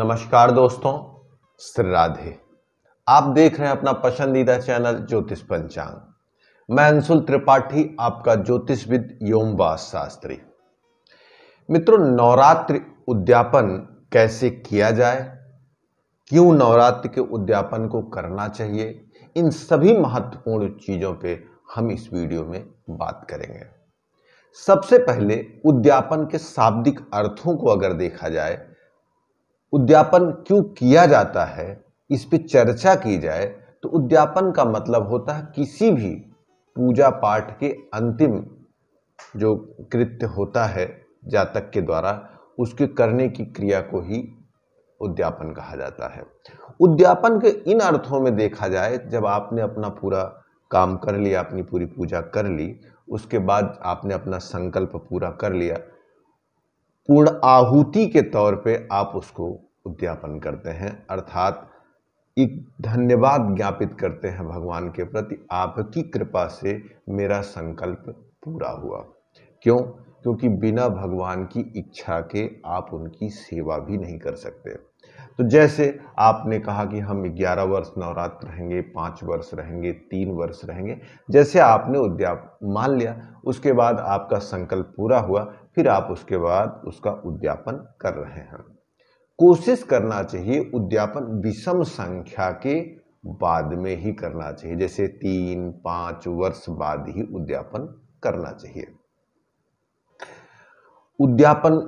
नमस्कार दोस्तों श्री राधे आप देख रहे हैं अपना पसंदीदा चैनल ज्योतिष पंचांग मैं अंशुल त्रिपाठी आपका ज्योतिषविद योमवास शास्त्री मित्रों नवरात्र उद्यापन कैसे किया जाए क्यों नवरात्र के उद्यापन को करना चाहिए इन सभी महत्वपूर्ण चीजों पे हम इस वीडियो में बात करेंगे सबसे पहले उद्यापन के शाब्दिक अर्थों को अगर देखा जाए उद्यापन क्यों किया जाता है इस पर चर्चा की जाए तो उद्यापन का मतलब होता है किसी भी पूजा पाठ के अंतिम जो कृत्य होता है जातक के द्वारा उसके करने की क्रिया को ही उद्यापन कहा जाता है उद्यापन के इन अर्थों में देखा जाए जब आपने अपना पूरा काम कर लिया अपनी पूरी पूजा कर ली उसके बाद आपने अपना संकल्प पूरा कर लिया पूर्ण आहुति के तौर पे आप उसको उद्यापन करते हैं अर्थात एक धन्यवाद ज्ञापित करते हैं भगवान के प्रति आपकी कृपा से मेरा संकल्प पूरा हुआ क्यों क्योंकि बिना भगवान की इच्छा के आप उनकी सेवा भी नहीं कर सकते तो जैसे आपने कहा कि हम 11 वर्ष नवरात्र रहेंगे पाँच वर्ष रहेंगे तीन वर्ष रहेंगे जैसे आपने उद्याप मान लिया उसके बाद आपका संकल्प पूरा हुआ फिर आप उसके बाद उसका उद्यापन कर रहे हैं कोशिश करना चाहिए उद्यापन विषम संख्या के बाद में ही करना चाहिए जैसे तीन पाँच वर्ष बाद ही उद्यापन करना चाहिए उद्यापन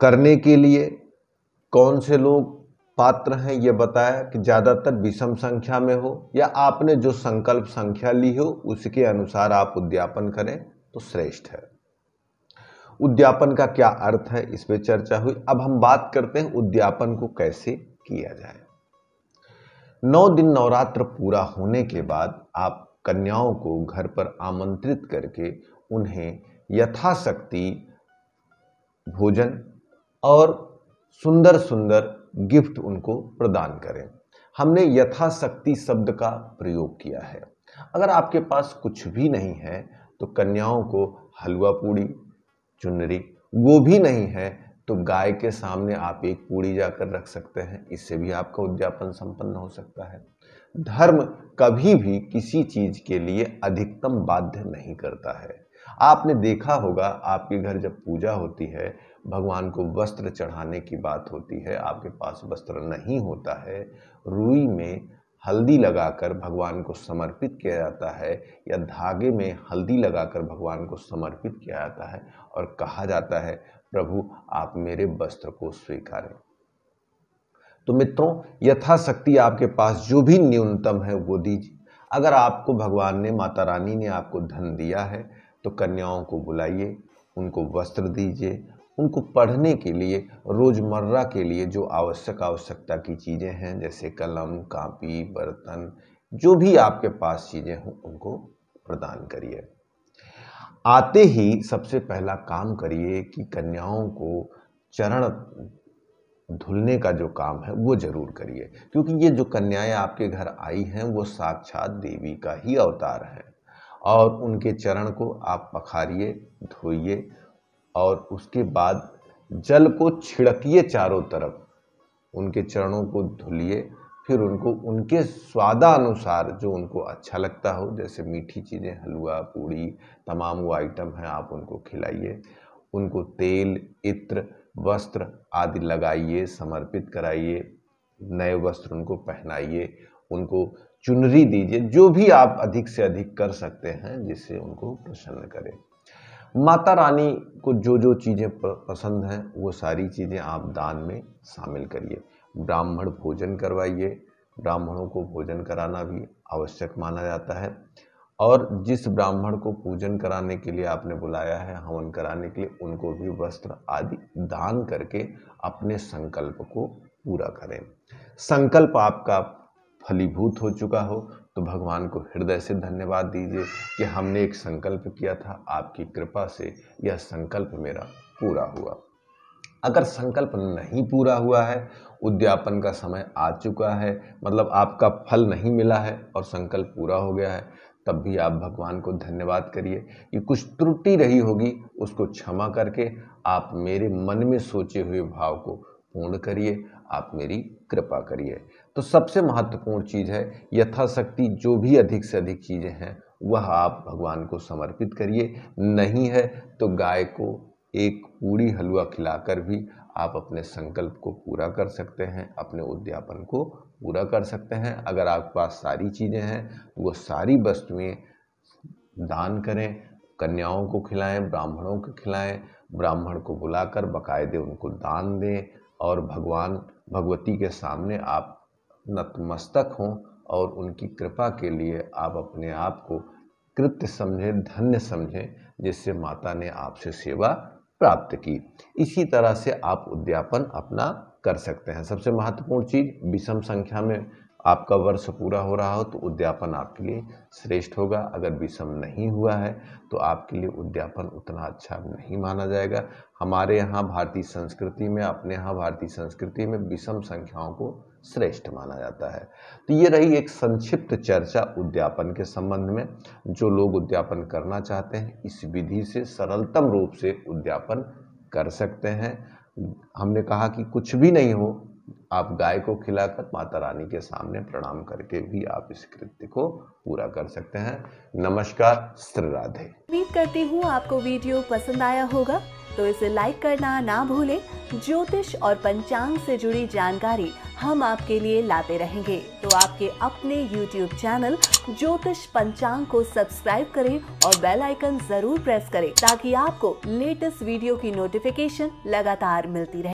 करने के लिए कौन से लोग पात्र हैं यह बताया कि ज़्यादातर विषम संख्या में हो या आपने जो संकल्प संख्या ली हो उसके अनुसार आप उद्यापन करें तो श्रेष्ठ है उद्यापन का क्या अर्थ है इस पर चर्चा हुई अब हम बात करते हैं उद्यापन को कैसे किया जाए नौ दिन नवरात्र पूरा होने के बाद आप कन्याओं को घर पर आमंत्रित करके उन्हें यथाशक्ति भोजन और सुंदर सुंदर गिफ्ट उनको प्रदान करें हमने यथाशक्ति शब्द का प्रयोग किया है अगर आपके पास कुछ भी नहीं है तो कन्याओं को हलवा पूड़ी चुनरी वो भी नहीं है तो गाय के सामने आप एक पूड़ी जाकर रख सकते हैं इससे भी आपका उद्यापन संपन्न हो सकता है धर्म कभी भी किसी चीज के लिए अधिकतम बाध्य नहीं करता है आपने देखा होगा आपके घर जब पूजा होती है भगवान को वस्त्र चढ़ाने की बात होती है आपके पास वस्त्र नहीं होता है रुई में हल्दी लगाकर भगवान को समर्पित किया जाता है या धागे में हल्दी लगाकर भगवान को समर्पित किया जाता है और कहा जाता है प्रभु आप मेरे वस्त्र को स्वीकारें तो मित्रों यथाशक्ति आपके पास जो भी न्यूनतम है वो दीजिए अगर आपको भगवान ने माता रानी ने आपको धन दिया है तो कन्याओं को बुलाइए उनको वस्त्र दीजिए उनको पढ़ने के लिए रोज़मर्रा के लिए जो आवश्यक आवश्यकता की चीज़ें हैं जैसे कलम कापी बर्तन जो भी आपके पास चीज़ें हों उनको प्रदान करिए आते ही सबसे पहला काम करिए कि कन्याओं को चरण धुलने का जो काम है वो जरूर करिए क्योंकि ये जो कन्याएं आपके घर आई हैं वो साक्षात देवी का ही अवतार है और उनके चरण को आप पखारिए धोइए और उसके बाद जल को छिड़किए चारों तरफ उनके चरणों को धुलिए फिर उनको उनके स्वादा अनुसार जो उनको अच्छा लगता हो जैसे मीठी चीज़ें हलवा पूड़ी तमाम वो आइटम हैं आप उनको खिलाइए उनको तेल इत्र वस्त्र आदि लगाइए समर्पित कराइए नए वस्त्र उनको पहनाइए उनको चुनरी दीजिए जो भी आप अधिक से अधिक कर सकते हैं जिससे उनको प्रसन्न करें माता रानी को जो जो चीज़ें पसंद हैं वो सारी चीज़ें आप दान में शामिल करिए ब्राह्मण भोजन करवाइए ब्राह्मणों को भोजन कराना भी आवश्यक माना जाता है और जिस ब्राह्मण को पूजन कराने के लिए आपने बुलाया है हवन कराने के लिए उनको भी वस्त्र आदि दान करके अपने संकल्प को पूरा करें संकल्प आपका फलीभूत हो चुका हो तो भगवान को हृदय से धन्यवाद दीजिए कि हमने एक संकल्प किया था आपकी कृपा से यह संकल्प मेरा पूरा हुआ अगर संकल्प नहीं पूरा हुआ है उद्यापन का समय आ चुका है मतलब आपका फल नहीं मिला है और संकल्प पूरा हो गया है तब भी आप भगवान को धन्यवाद करिए कि कुछ त्रुटि रही होगी उसको क्षमा करके आप मेरे मन में सोचे हुए भाव को पूर्ण करिए आप मेरी कृपा करिए तो सबसे महत्वपूर्ण चीज़ है यथाशक्ति जो भी अधिक से अधिक चीज़ें हैं वह आप भगवान को समर्पित करिए नहीं है तो गाय को एक पूरी हलवा खिलाकर भी आप अपने संकल्प को पूरा कर सकते हैं अपने उद्यापन को पूरा कर सकते हैं अगर आपके पास सारी चीज़ें हैं तो वो सारी वस्तुएँ दान करें कन्याओं को खिलाएं ब्राह्मणों को खिलाएं ब्राह्मण को बुलाकर बकायदे उनको दान दें और भगवान भगवती के सामने आप नतमस्तक हों और उनकी कृपा के लिए आप अपने आप को कृत्य समझें धन्य समझें जिससे माता ने आपसे सेवा प्राप्त की इसी तरह से आप उद्यापन अपना कर सकते हैं सबसे महत्वपूर्ण चीज़ विषम संख्या में आपका वर्ष पूरा हो रहा हो तो उद्यापन आपके लिए श्रेष्ठ होगा अगर विषम नहीं हुआ है तो आपके लिए उद्यापन उतना अच्छा नहीं माना जाएगा हमारे यहाँ भारतीय संस्कृति में अपने यहाँ भारतीय संस्कृति में विषम संख्याओं को श्रेष्ठ माना जाता है तो ये रही एक संक्षिप्त चर्चा उद्यापन के संबंध में जो लोग उद्यापन करना चाहते हैं इस विधि से सरलतम रूप से उद्यापन कर सकते हैं हमने कहा कि कुछ भी नहीं हो आप गाय को खिलाकर माता रानी के सामने प्रणाम करके भी आप इस कृत्य को पूरा कर सकते हैं नमस्कार श्री राधे उम्मीद करती हूँ आपको वीडियो पसंद आया होगा तो इसे लाइक करना ना भूले ज्योतिष और पंचांग से जुड़ी जानकारी हम आपके लिए लाते रहेंगे तो आपके अपने YouTube चैनल ज्योतिष पंचांग को सब्सक्राइब करें और बेल आइकन जरूर प्रेस करें ताकि आपको लेटेस्ट वीडियो की नोटिफिकेशन लगातार मिलती रहे